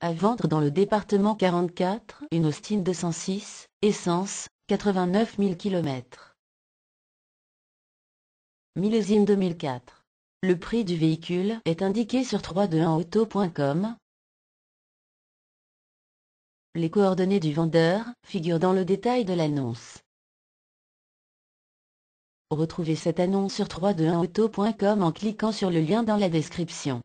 à vendre dans le département 44, une Austin 206, essence, 89 000 km. Millésime 2004. Le prix du véhicule est indiqué sur 321auto.com. Les coordonnées du vendeur figurent dans le détail de l'annonce. Retrouvez cette annonce sur 321auto.com en cliquant sur le lien dans la description.